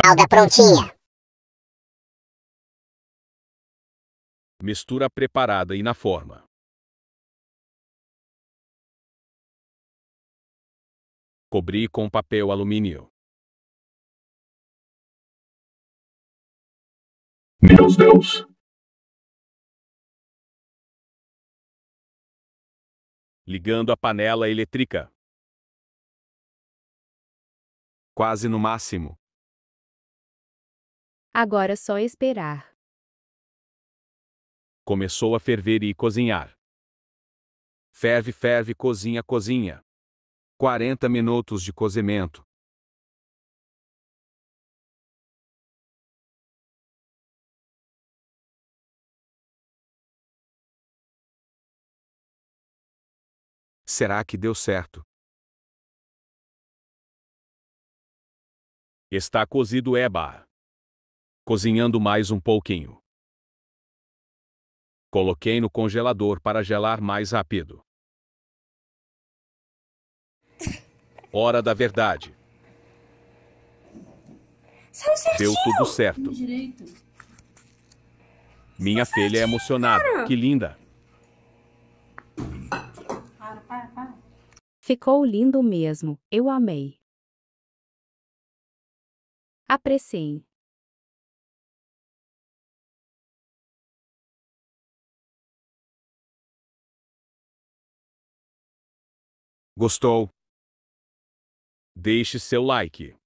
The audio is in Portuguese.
Calda prontinha. Mistura preparada e na forma. Cobrir com papel alumínio. Meus Deus! Ligando a panela elétrica. Quase no máximo. Agora só esperar. Começou a ferver e cozinhar. Ferve, ferve, cozinha, cozinha. 40 minutos de cozimento. Será que deu certo? Está cozido é bar cozinhando mais um pouquinho. Coloquei no congelador para gelar mais rápido. Hora da verdade. Deu tudo certo. Minha filha é emocionada. Que linda. Ficou lindo mesmo. Eu amei. Apreciem. Gostou? Deixe seu like.